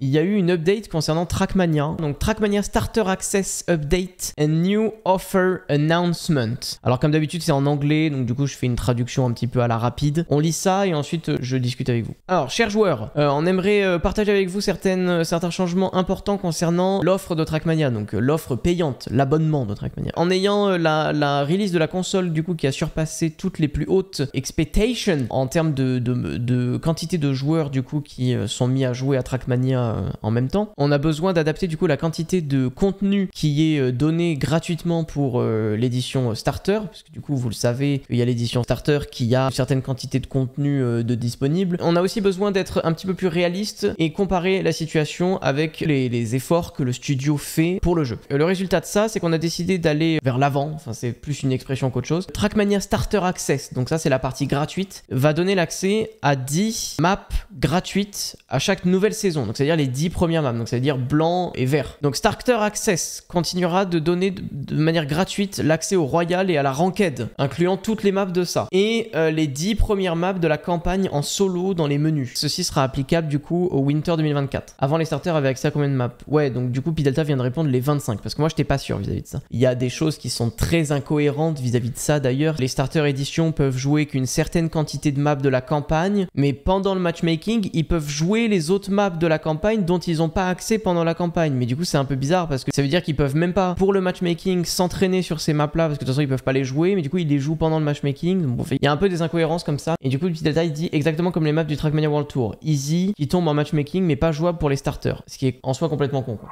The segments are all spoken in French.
il y a eu une update concernant Trackmania. Donc Trackmania Starter Access Update and New Offer Announcement. Alors comme d'habitude c'est en anglais, donc du coup je fais une traduction un petit peu à la rapide. On lit ça et ensuite euh, je discute avec vous. Alors chers joueurs, euh, on aimerait euh, partager avec vous certains changements importants concernant l'offre de Trackmania, donc l'offre payante, l'abonnement de Trackmania. En ayant la, release de la console du coup qui a surpassé toutes les plus hautes expectations en termes de quantité de joueurs du coup qui sont mis à jouer à Trackmania euh, en même temps. On a besoin d'adapter du coup la quantité de contenu qui est euh, donné gratuitement pour euh, l'édition starter, parce que du coup vous le savez, il y a l'édition starter qui a une certaine quantité de contenu de disponible. On a aussi besoin d'être un petit peu plus réaliste et comparer la situation avec les, les efforts que le studio fait pour le jeu. Le résultat de ça, c'est qu'on a décidé d'aller vers l'avant, enfin c'est plus une expression qu'autre chose. Trackmania Starter Access, donc ça c'est la partie gratuite, va donner l'accès à 10 maps gratuites à chaque nouvelle saison. Donc c'est-à-dire les 10 premières maps, donc c'est-à-dire blanc et vert. Donc Starter Access continuera de donner de manière gratuite l'accès au Royal et à la Ranked, incluant toutes les maps de ça, et euh, les 10 premières maps de la campagne en solo dans les menus. Ceci sera applicable du coup au Winter 2024. Avant les starters avaient accès à combien de maps Ouais, donc du coup Pidelta vient de répondre les 25, parce que moi j'étais pas sûr vis-à-vis de ça. Il y a des choses qui sont très incohérentes vis-à-vis de ça d'ailleurs. Les starter éditions peuvent jouer qu'une certaine quantité de maps de la campagne, mais pendant le matchmaking, ils peuvent jouer les autres maps de la campagne dont ils n'ont pas accès pendant la campagne. Mais du coup, c'est un peu bizarre parce que ça veut dire qu'ils peuvent même pas, pour le matchmaking, s'entraîner sur ces maps-là parce que de toute façon, ils peuvent pas les jouer. Mais du coup, ils les jouent pendant le matchmaking. il y a un peu des incohérences comme ça. Et du coup, le petit détail dit exactement comme les maps du Trackmania World Tour. Easy, qui tombe en matchmaking, mais pas jouable pour les starters. Ce qui est en soi complètement con. Quoi.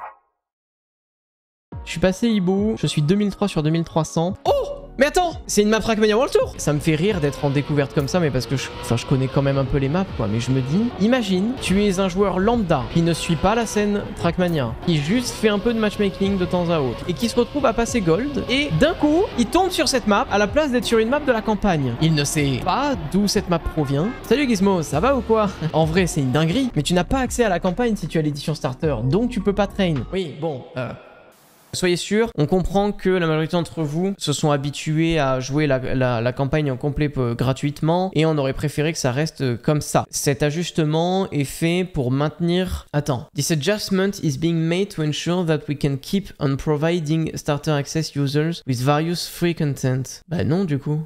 Je suis passé hibou, je suis 2003 sur 2300. Oh mais attends, c'est une map Trackmania World Tour Ça me fait rire d'être en découverte comme ça, mais parce que je, enfin, je connais quand même un peu les maps, quoi. Mais je me dis, imagine, tu es un joueur lambda qui ne suit pas la scène Trackmania, qui juste fait un peu de matchmaking de temps à autre, et qui se retrouve à passer gold, et d'un coup, il tombe sur cette map à la place d'être sur une map de la campagne. Il ne sait pas d'où cette map provient. Salut Gizmo, ça va ou quoi En vrai, c'est une dinguerie, mais tu n'as pas accès à la campagne si tu as l'édition starter, donc tu peux pas train. Oui, bon, euh... Soyez sûr, on comprend que la majorité d'entre vous se sont habitués à jouer la, campagne en complet euh, gratuitement et on aurait préféré que ça reste euh, comme ça. Cet ajustement est fait pour maintenir... Attends. This adjustment is being made to ensure that we can keep on providing starter access users with various free content. Bah non du coup.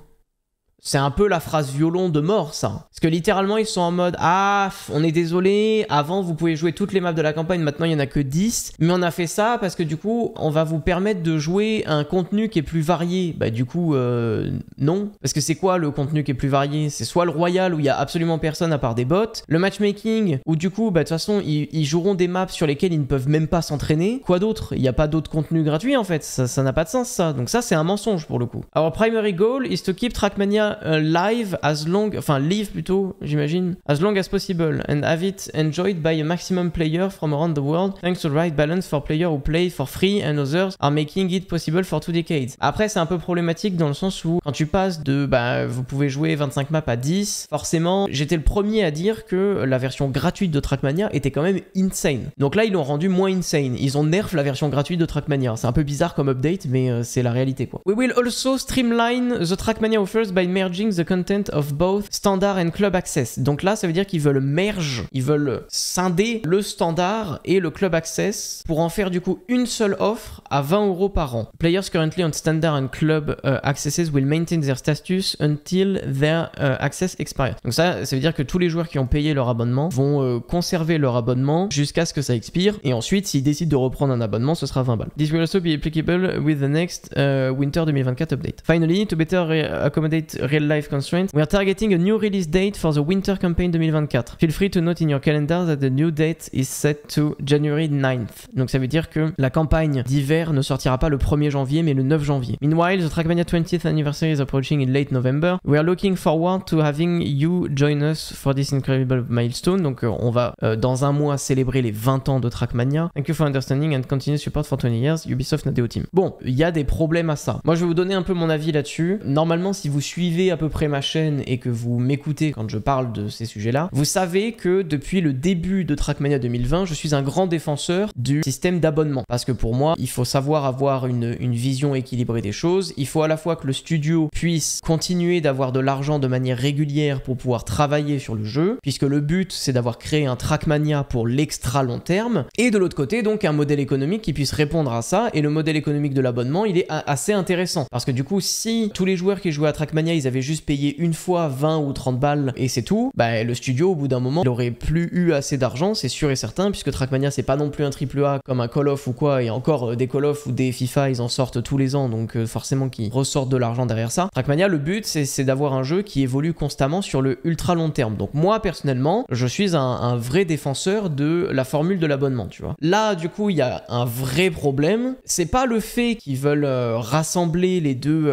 C'est un peu la phrase violon de mort, ça. Parce que littéralement, ils sont en mode Ah, on est désolé, avant vous pouvez jouer toutes les maps de la campagne, maintenant il n'y en a que 10. Mais on a fait ça parce que du coup, on va vous permettre de jouer un contenu qui est plus varié. Bah, du coup, euh, non. Parce que c'est quoi le contenu qui est plus varié C'est soit le Royal où il n'y a absolument personne à part des bots, le matchmaking où du coup, bah, de toute façon, ils, joueront des maps sur lesquelles ils ne peuvent même pas s'entraîner. Quoi d'autre Il n'y a pas d'autres contenu gratuit en fait. Ça n'a pas de sens, ça. Donc, ça, c'est un mensonge pour le coup. Alors, primary goal is to keep Trackmania euh, live as long, enfin live plutôt, j'imagine, as long as possible and have it enjoyed by a maximum player from around the world thanks to the right balance for players who play for free and others are making it possible for two decades. Après, c'est un peu problématique dans le sens où quand tu passes de, bah, vous pouvez jouer 25 maps à 10, forcément, j'étais le premier à dire que la version gratuite de Trackmania était quand même insane. Donc là, ils l'ont rendu moins insane. Ils ont nerf la version gratuite de Trackmania. C'est un peu bizarre comme update, mais euh, c'est la réalité quoi. We will also streamline the Trackmania offers by merging the content of both standard and club access. Donc là, ça veut dire qu'ils veulent merge, ils veulent scinder le standard et le club access pour en faire du coup une seule offre à 20 euros par an. Players currently on standard and club euh, accesses will maintain their status until their euh, access expires. Donc ça, ça veut dire que tous les joueurs qui ont payé leur abonnement vont euh, conserver leur abonnement jusqu'à ce que ça expire et ensuite, s'ils décident de reprendre un abonnement, ce sera 20 balles. This will also be applicable with the next winter 2024 update. Finally, to better accommodate real-life constraints, we are targeting a new release date for the winter campaign 2024. Feel free to note in your calendar that the new date is set to January 9th. Donc ça veut dire que la campagne d'hiver ne sortira pas le 1er janvier mais le 9 janvier. Meanwhile, the Trackmania 20th anniversary is approaching in late November. We are looking forward to having you join us for this incredible milestone. Donc euh, on va euh, dans un mois célébrer les 20 ans de Trackmania. Thank you for understanding and continue support for 20 years, Ubisoft Nadeo Team. Bon, il y a des problèmes à ça. Moi je vais vous donner un peu mon avis là-dessus. Normalement, si vous suivez à peu près ma chaîne et que vous m'écoutez quand je parle de ces sujets-là, vous savez que depuis le début de Trackmania 2020, je suis un grand défenseur du système d'abonnement. Parce que pour moi, il faut savoir avoir une, une vision équilibrée des choses, il faut à la fois que le studio puisse continuer d'avoir de l'argent de manière régulière pour pouvoir travailler sur le jeu, puisque le but c'est d'avoir créé un Trackmania pour l'extra long terme, et de l'autre côté donc un modèle économique qui puisse répondre à ça, et le modèle économique de l'abonnement il est assez intéressant, parce que du coup si tous les joueurs qui jouaient à Trackmania ils ils avaient juste payé une fois 20 ou 30 balles et c'est tout, bah le studio au bout d'un moment il aurait plus eu assez d'argent, c'est sûr et certain, puisque Trackmania c'est pas non plus un triple A comme un Call of ou quoi, et encore euh, des Call of ou des FIFA ils en sortent tous les ans, donc euh, forcément qu'ils ressortent de l'argent derrière ça. Trackmania le but c'est d'avoir un jeu qui évolue constamment sur le ultra long terme. Donc moi personnellement je suis un, vrai défenseur de la formule de l'abonnement, tu vois. Là du coup il y a un vrai problème, c'est pas le fait qu'ils veulent euh, rassembler les deux,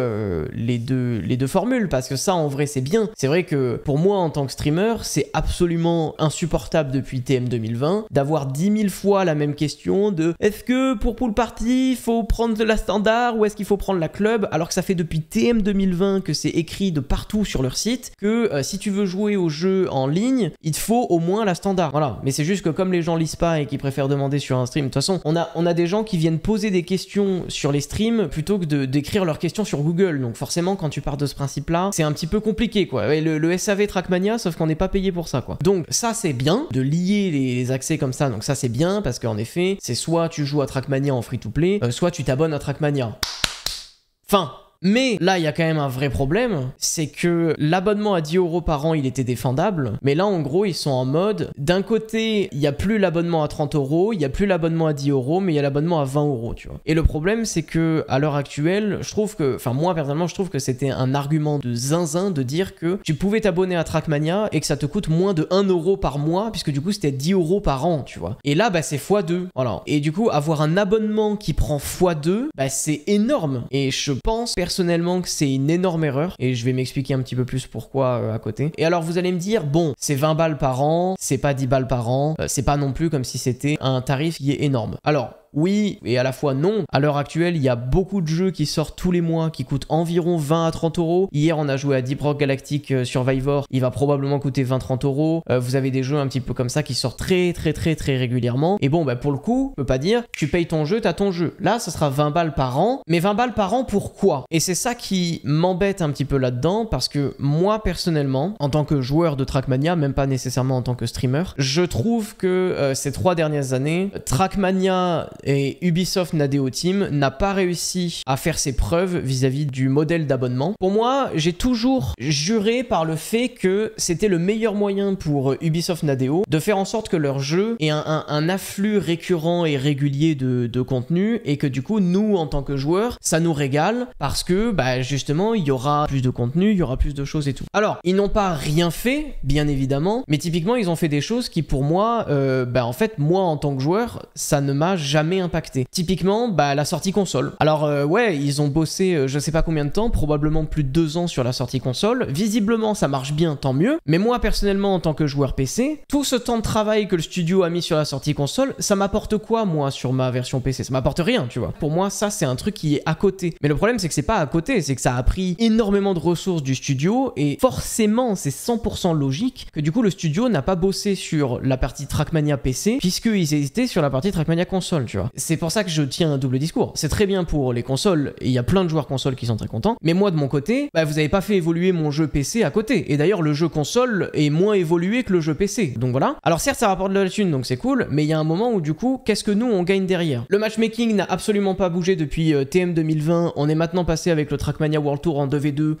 les deux, les deux formules parce que ça en vrai c'est bien. C'est vrai que pour moi en tant que streamer, c'est absolument insupportable depuis TM 2020 d'avoir 10 000 fois la même question de est-ce que pour pool party faut prendre la standard ou est-ce qu'il faut prendre la club alors que ça fait depuis TM 2020 que c'est écrit de partout sur leur site que euh, si tu veux jouer au jeu en ligne, il te faut au moins la standard. Voilà, mais c'est juste que comme les gens lisent pas et qui préfèrent demander sur un stream, de toute façon, on a, on a des gens qui viennent poser des questions sur les streams plutôt que d'écrire leurs questions sur Google. Donc forcément, quand tu pars de ce principe-là, c'est un petit peu compliqué quoi. le, SAV Trackmania, sauf qu'on n'est pas payé pour ça quoi. Donc ça c'est bien de lier les, accès comme ça. Donc ça c'est bien parce qu'en effet, c'est soit tu joues à Trackmania en free to play, euh, soit tu t'abonnes à Trackmania. Fin. Mais là, il y a quand même un vrai problème, c'est que l'abonnement à 10 euros par an, il était défendable. Mais là, en gros, ils sont en mode, d'un côté, il n'y a plus l'abonnement à 30 euros, il n'y a plus l'abonnement à 10 euros, mais il y a l'abonnement à 20 euros, tu vois. Et le problème, c'est que à l'heure actuelle, je trouve que, enfin moi personnellement, je trouve que c'était un argument de zinzin de dire que tu pouvais t'abonner à Trackmania et que ça te coûte moins de 1 euro par mois, puisque du coup, c'était 10 euros par an, tu vois. Et là, bah, c'est x2. Voilà. Et du coup, avoir un abonnement qui prend x2, bah, c'est énorme. Et je pense personnellement que c'est une énorme erreur et je vais m'expliquer un petit peu plus pourquoi euh, à côté. Et alors vous allez me dire, bon, c'est 20 balles par an, c'est pas 10 balles par an, euh, c'est pas non plus comme si c'était un tarif qui est énorme. Alors, oui et à la fois non. À l'heure actuelle, il y a beaucoup de jeux qui sortent tous les mois qui coûtent environ 20 à 30 euros. Hier, on a joué à Deep Rock Galactic euh, Survivor. Il va probablement coûter 20-30 euros. Euh, vous avez des jeux un petit peu comme ça qui sortent très très très très régulièrement. Et bon, bah pour le coup, on peut pas dire tu payes ton jeu, t'as ton jeu. Là, ça sera 20 balles par an. Mais 20 balles par an, pourquoi Et c'est ça qui m'embête un petit peu là-dedans parce que moi personnellement, en tant que joueur de Trackmania, même pas nécessairement en tant que streamer, je trouve que euh, ces trois dernières années, Trackmania et Ubisoft Nadeo Team n'a pas réussi à faire ses preuves vis-à-vis du modèle d'abonnement. Pour moi, j'ai toujours juré par le fait que c'était le meilleur moyen pour Ubisoft Nadeo de faire en sorte que leur jeu ait un, afflux récurrent et régulier de, contenu et que du coup, nous, en tant que joueurs, ça nous régale parce que bah, justement, il y aura plus de contenu, il y aura plus de choses et tout. Alors, ils n'ont pas rien fait, bien évidemment, mais typiquement, ils ont fait des choses qui, pour moi, euh, bah, en fait, moi, en tant que joueur, ça ne m'a jamais impacté. Typiquement, bah, la sortie console. Alors euh, ouais, ils ont bossé euh, je sais pas combien de temps, probablement plus de deux ans sur la sortie console. Visiblement, ça marche bien, tant mieux. Mais moi, personnellement, en tant que joueur PC, tout ce temps de travail que le studio a mis sur la sortie console, ça m'apporte quoi, moi, sur ma version PC Ça m'apporte rien, tu vois. Pour moi, ça, c'est un truc qui est à côté. Mais le problème, c'est que c'est pas à côté, c'est que ça a pris énormément de ressources du studio et forcément, c'est 100% logique que du coup, le studio n'a pas bossé sur la partie Trackmania PC puisqu'ils étaient sur la partie Trackmania console, tu vois. C'est pour ça que je tiens un double discours. C'est très bien pour les consoles, et il y a plein de joueurs consoles qui sont très contents, mais moi de mon côté, bah, vous n'avez pas fait évoluer mon jeu PC à côté. Et d'ailleurs, le jeu console est moins évolué que le jeu PC. Donc voilà. Alors certes, ça rapporte de la thune, donc c'est cool, mais il y a un moment où du coup, qu'est-ce que nous on gagne derrière Le matchmaking n'a absolument pas bougé depuis euh, TM 2020, on est maintenant passé avec le Trackmania World Tour en 2v2.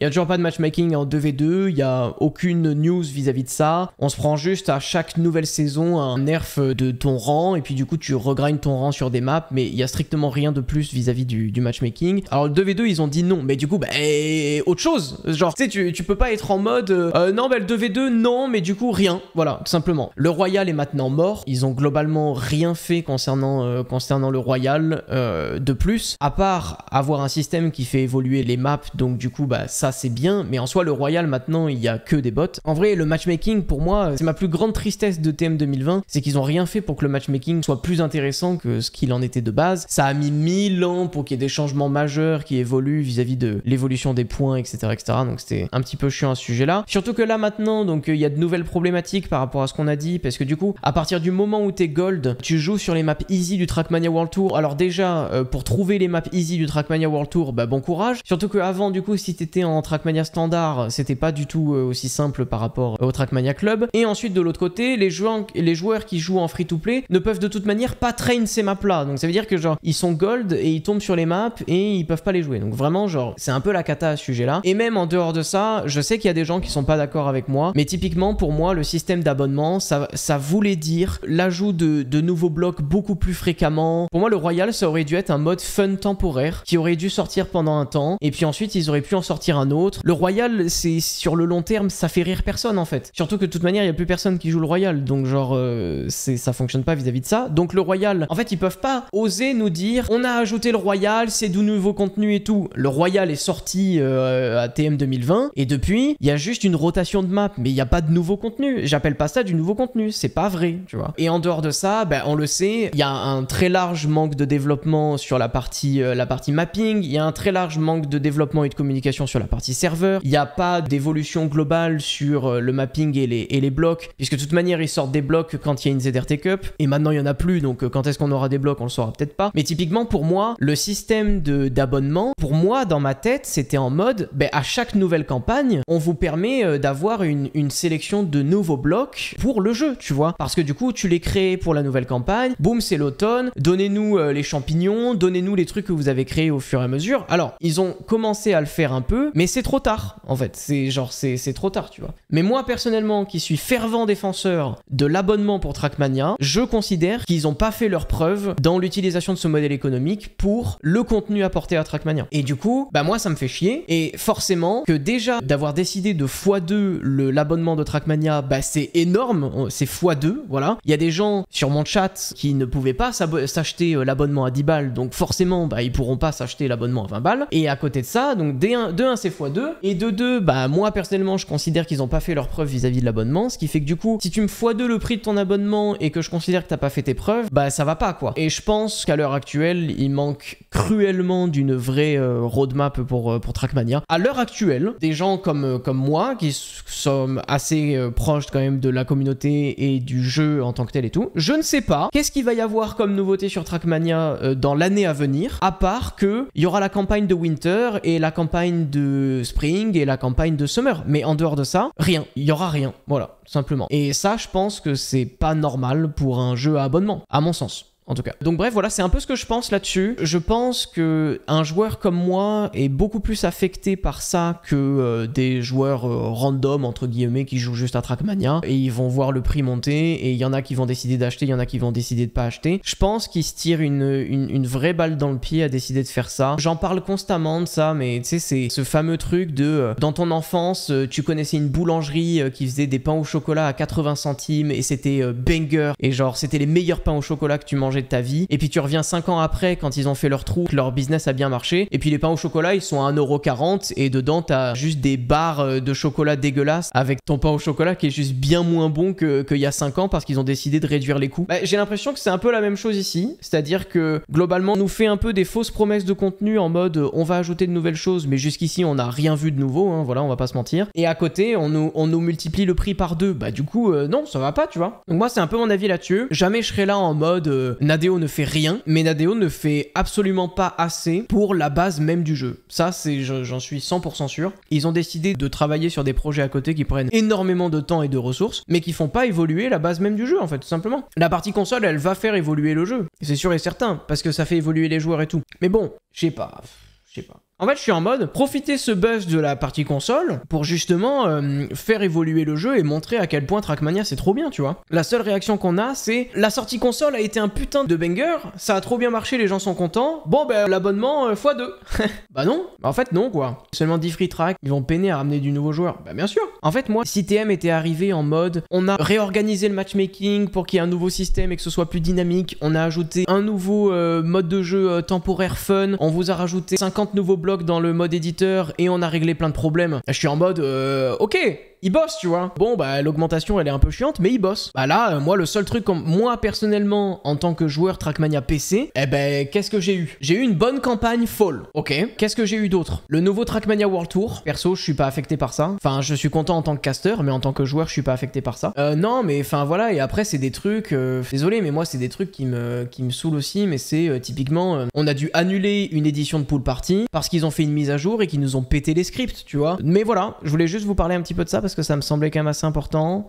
Il n'y a toujours pas de matchmaking en 2v2, il n'y a aucune news vis-à-vis de ça. On se prend juste à chaque nouvelle saison un nerf de ton rang, et puis du coup tu regrindes ton rang sur des maps, mais il n'y a strictement rien de plus vis-à-vis du, matchmaking. Alors le 2v2 ils ont dit non, mais du coup bah eh, autre chose. Genre tu sais tu, peux pas être en mode euh, euh, non bah le 2v2 non, mais du coup rien. Voilà, tout simplement. Le Royal est maintenant mort, ils ont globalement rien fait concernant, euh, concernant le Royal de plus, à part avoir un système qui fait évoluer les maps, donc du coup bah ça c'est bien, mais en soi le Royal maintenant il y a que des bots. En vrai le matchmaking pour moi c'est ma plus grande tristesse de TM 2020, c'est qu'ils ont rien fait pour que le matchmaking soit plus intéressant que ce qu'il en était de base. Ça a mis mille ans pour qu'il y ait des changements majeurs qui évoluent vis-à-vis de l'évolution des points etc etc. Donc c'était un petit peu chiant à ce sujet là. Surtout que là maintenant donc euh, il y a de nouvelles problématiques par rapport à ce qu'on a dit parce que du coup à partir du moment où t'es gold tu joues sur les maps easy du Trackmania World Tour. Alors déjà euh, pour trouver les maps easy du Trackmania World Tour bah bon courage. Surtout que avant du coup si t'étais en en Trackmania standard, c'était pas du tout euh, aussi simple par rapport au Trackmania Club. Et ensuite, de l'autre côté, les joueurs, les joueurs qui jouent en free-to-play ne peuvent de toute manière pas train ces maps-là. Donc ça veut dire que genre, ils sont gold et ils tombent sur les maps et ils peuvent pas les jouer. Donc vraiment, genre, c'est un peu la cata à ce sujet-là. Et même en dehors de ça, je sais qu'il y a des gens qui sont pas d'accord avec moi, mais typiquement, pour moi, le système d'abonnement, ça, ça voulait dire l'ajout de, de nouveaux blocs beaucoup plus fréquemment. Pour moi, le Royal, ça aurait dû être un mode fun temporaire qui aurait dû sortir pendant un temps et puis ensuite, ils auraient pu en sortir un autre. Le Royal, c'est sur le long terme, ça fait rire personne en fait. Surtout que de toute manière, il n'y a plus personne qui joue le Royal. Donc, genre, euh, c'est ça fonctionne pas vis-à-vis de ça. Donc, le Royal, en fait, ils peuvent pas oser nous dire on a ajouté le Royal, c'est du nouveau contenu et tout. Le Royal est sorti euh, à TM 2020 et depuis, il y a juste une rotation de map, mais il n'y a pas de nouveau contenu. J'appelle pas ça du nouveau contenu, c'est pas vrai, tu vois. Et en dehors de ça, ben, on le sait, il y a un très large manque de développement sur la partie, euh, la partie mapping, il y a un très large manque de développement et de communication sur la partie partie serveur. Il n'y a pas d'évolution globale sur euh, le mapping et les, et les blocs, puisque de toute manière, ils sortent des blocs quand il y a une ZRT Cup. Et maintenant, il n'y en a plus, donc euh, quand est-ce qu'on aura des blocs, on le saura peut-être pas. Mais typiquement, pour moi, le système d'abonnement, pour moi, dans ma tête, c'était en mode, ben, à chaque nouvelle campagne, on vous permet euh, d'avoir une, une sélection de nouveaux blocs pour le jeu, tu vois. Parce que du coup, tu les crées pour la nouvelle campagne, boum, c'est l'automne, donnez-nous les champignons, donnez-nous les trucs que vous avez créés au fur et à mesure. Alors, ils ont commencé à le faire un peu, mais c'est trop tard, en fait. C'est genre, c'est trop tard, tu vois. Mais moi, personnellement, qui suis fervent défenseur de l'abonnement pour Trackmania, je considère qu'ils ont pas fait leur preuve dans l'utilisation de ce modèle économique pour le contenu apporté à Trackmania. Et du coup, bah moi, ça me fait chier. Et forcément, que déjà, d'avoir décidé de x2 l'abonnement de Trackmania, bah c'est énorme, c'est x2, voilà. Il y a des gens sur mon chat qui ne pouvaient pas s'acheter euh, l'abonnement à 10 balles, donc forcément, bah ils pourront pas s'acheter l'abonnement à 20 balles. Et à côté de ça, donc d'un de 1, c'est x2. Et de 2, bah moi personnellement, je considère qu'ils ont pas fait leur preuve vis-à-vis de l'abonnement. Ce qui fait que du coup, si tu me fois 2 le prix de ton abonnement et que je considère que t'as pas fait tes preuves, bah ça va pas quoi. Et je pense qu'à l'heure actuelle, il manque cruellement d'une vraie euh, roadmap pour, euh, pour Trackmania. À l'heure actuelle, des gens comme, euh, comme moi, qui sommes assez proches quand même de la communauté et du jeu en tant que tel et tout, je ne sais pas qu'est-ce qu'il va y avoir comme nouveauté sur Trackmania dans l'année à venir, à part que il y aura la campagne de Winter et la campagne de Spring et la campagne de Summer. Mais en dehors de ça, rien. Il y aura rien. Voilà, simplement. Et ça, je pense que c'est pas normal pour un jeu à abonnement, à mon sens en tout cas. Donc bref, voilà, c'est un peu ce que je pense là-dessus. Je pense que un joueur comme moi est beaucoup plus affecté par ça que euh, des joueurs euh, random entre guillemets qui jouent juste à Trackmania et ils vont voir le prix monter et il y en a qui vont décider d'acheter, il y en a qui vont décider de pas acheter. Je pense qu'ils se tirent une, une, une, vraie balle dans le pied à décider de faire ça. J'en parle constamment de ça, mais tu sais, c'est ce fameux truc de euh, dans ton enfance, tu connaissais une boulangerie qui faisait des pains au chocolat à 80 centimes et c'était banger et genre c'était les meilleurs pains au chocolat que tu mangeais de ta vie. Et puis tu reviens 5 ans après quand ils ont fait leur trou, leur business a bien marché. Et puis les pains au chocolat, ils sont à 1,40€ et dedans t'as juste des barres euh, de chocolat dégueulasses avec ton pain au chocolat qui est juste bien moins bon qu'il y a 5 ans parce qu'ils ont décidé de réduire les coûts. Bah, j'ai l'impression que c'est un peu la même chose ici. C'est-à-dire que globalement, on nous fait un peu des fausses promesses de contenu en mode euh, on va ajouter de nouvelles choses, mais jusqu'ici on n'a rien vu de nouveau, hein. voilà, on va pas se mentir. Et à côté, on nous, on nous multiplie le prix par deux. Bah du coup, euh, non, ça va pas, tu vois. Donc moi, c'est un peu mon avis là-dessus. Jamais je serai là en mode Nadeo ne fait rien, mais Nadeo ne fait absolument pas assez pour la base même du jeu. Ça, c'est, j'en suis 100% sûr. Ils ont décidé de travailler sur des projets à côté qui prennent énormément de temps et de ressources, mais qui font pas évoluer la base même du jeu, en fait, tout simplement. La partie console, elle va faire évoluer le jeu, c'est sûr et certain, parce que ça fait évoluer les joueurs et tout. Mais bon, je sais pas, je sais pas. En fait, je suis en mode profiter ce buzz de la partie console pour justement euh, faire évoluer le jeu et montrer à quel point Trackmania c'est trop bien, tu vois. La seule réaction qu'on a, c'est la sortie console a été un putain de banger, ça a trop bien marché, les gens sont contents. Bon, ben l'abonnement euh, x2. bah non, bah, en fait, non quoi. Seulement 10 free tracks ils vont peiner à ramener du nouveau joueur. Bah bien sûr. En fait, moi, si TM était arrivé en mode on a réorganisé le matchmaking pour qu'il y ait un nouveau système et que ce soit plus dynamique, on a ajouté un nouveau euh, mode de jeu temporaire fun, on vous a rajouté 50 nouveaux dans le mode éditeur et on a réglé plein de problèmes. Je suis en mode, euh, ok, il bossent, tu vois. Bon, bah, l'augmentation, elle est un peu chiante, mais il bosse. Bah là, euh, moi, le seul truc, moi, personnellement, en tant que joueur Trackmania PC, eh ben, qu'est-ce que j'ai eu J'ai eu une bonne campagne folle. ok Qu'est-ce que j'ai eu d'autre Le nouveau Trackmania World Tour, perso, je suis pas affecté par ça. Enfin, je suis content en tant que caster, mais en tant que joueur, je suis pas affecté par ça. Euh, non, mais enfin, voilà, et après, c'est des trucs... Euh, désolé, mais moi, c'est des trucs qui me, qui me saoulent aussi, mais c'est euh, typiquement... on a dû annuler une édition de Pool Party parce qu'ils ont fait une mise à jour et qu'ils nous ont pété les scripts, tu vois. Mais voilà, je voulais juste vous parler un petit peu de ça parce que que ça me semblait quand même assez important.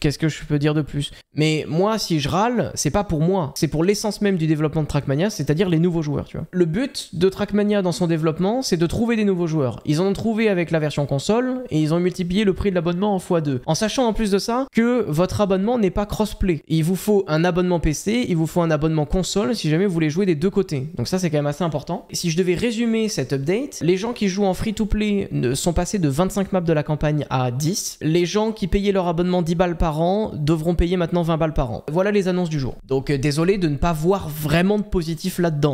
Qu'est-ce que je peux dire de plus Mais moi, si je râle, c'est pas pour moi, c'est pour l'essence même du développement de Trackmania, c'est-à-dire les nouveaux joueurs, tu vois. Le but de Trackmania dans son développement, c'est de trouver des nouveaux joueurs. Ils en ont trouvé avec la version console et ils ont multiplié le prix de l'abonnement en x2. En sachant en plus de ça que votre abonnement n'est pas crossplay. Il vous faut un abonnement PC, il vous faut un abonnement console si jamais vous voulez jouer des deux côtés. Donc ça, c'est quand même assez important. Et si je devais résumer cette update, les gens qui jouent en free to play sont passés de 25 maps de la campagne à 10 les gens qui payaient leur abonnement 10 balles par an devront payer maintenant 20 balles par an. Voilà les annonces du jour. Donc euh, désolé de ne pas voir vraiment de positif là-dedans.